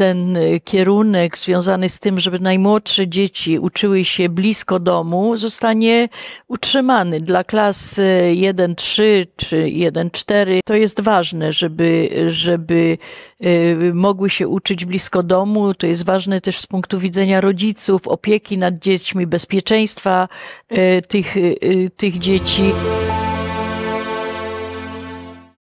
ten y, kierunek związany z tym, żeby najmłodsze dzieci uczyły się blisko domu, zostanie utrzymany. Dla klas 1-3 y, czy 1-4 to jest ważne, żeby, żeby y, mogły się uczyć blisko domu. To jest ważne też z punktu widzenia rodziców, opieki nad dziećmi, bezpieczeństwa tych, tych dzieci.